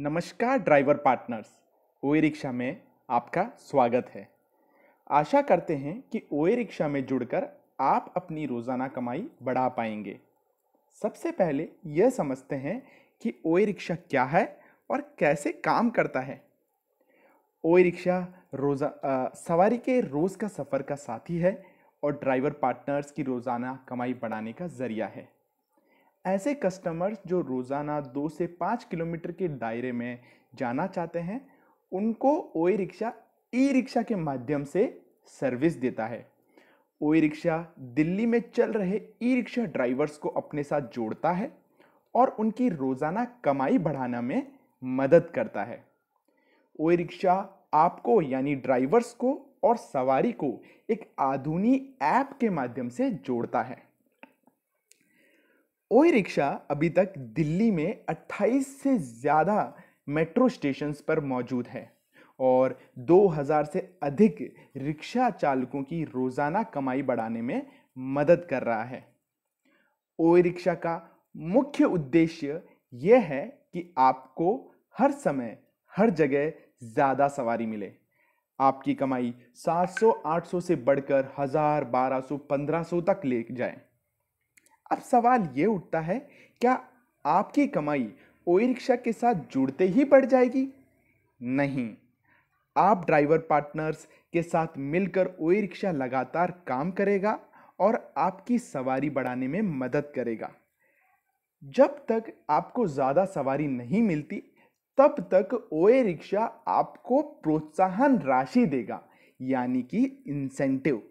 नमस्कार driver partners ओ rickshaw में आपका स्वागत है आशा करते हैं कि ओ रिक्शा में जुड़कर आप अपनी रोज़ाना कमाई बढ़ा पाएंगे सबसे पहले यह समझते हैं कि ओ रिक्शा क्या है और कैसे काम करता है ओ रिक्शा रोज़ा सवारी के रोज़ का सफ़र का साथी है और ड्राइवर पार्टनर्स की रोज़ाना कमाई बढ़ाने का ज़रिया है ऐसे कस्टमर्स जो रोज़ाना दो से पाँच किलोमीटर के दायरे में जाना चाहते हैं उनको ओ रिक्शा ई रिक्शा के माध्यम से सर्विस देता है ओ रिक्शा दिल्ली में चल रहे ई रिक्शा ड्राइवर्स को अपने साथ जोड़ता है और उनकी रोज़ाना कमाई बढ़ाना में मदद करता है ओ रिक्शा आपको यानी ड्राइवर्स को और सवारी को एक आधुनिक ऐप के माध्यम से जोड़ता है ओई रिक्शा अभी तक दिल्ली में 28 से ज़्यादा मेट्रो स्टेशंस पर मौजूद है और 2000 से अधिक रिक्शा चालकों की रोज़ाना कमाई बढ़ाने में मदद कर रहा है ओई रिक्शा का मुख्य उद्देश्य यह है कि आपको हर समय हर जगह ज़्यादा सवारी मिले आपकी कमाई 700-800 से बढ़कर हजार 1200, 1500 तक ले जाए अब सवाल ये उठता है क्या आपकी कमाई ओ रिक्शा के साथ जुड़ते ही बढ़ जाएगी नहीं आप ड्राइवर पार्टनर्स के साथ मिलकर ओ रिक्शा लगातार काम करेगा और आपकी सवारी बढ़ाने में मदद करेगा जब तक आपको ज़्यादा सवारी नहीं मिलती तब तक ओए रिक्शा आपको प्रोत्साहन राशि देगा यानी कि इंसेंटिव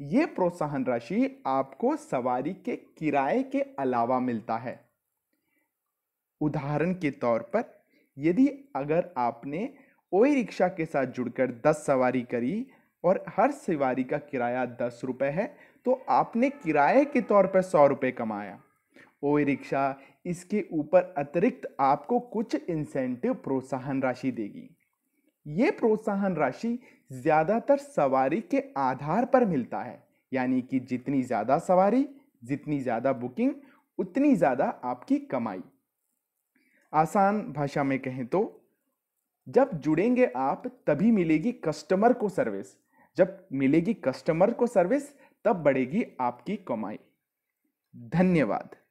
ये प्रोत्साहन राशि आपको सवारी के किराए के अलावा मिलता है उदाहरण के तौर पर यदि अगर आपने ओ रिक्शा के साथ जुड़कर दस सवारी करी और हर सवारी का किराया दस रुपये है तो आपने किराए के तौर पर सौ रुपये कमाया ओ रिक्शा इसके ऊपर अतिरिक्त आपको कुछ इंसेंटिव प्रोत्साहन राशि देगी ये प्रोत्साहन राशि ज़्यादातर सवारी के आधार पर मिलता है यानी कि जितनी ज़्यादा सवारी जितनी ज़्यादा बुकिंग उतनी ज़्यादा आपकी कमाई आसान भाषा में कहें तो जब जुड़ेंगे आप तभी मिलेगी कस्टमर को सर्विस जब मिलेगी कस्टमर को सर्विस तब बढ़ेगी आपकी कमाई धन्यवाद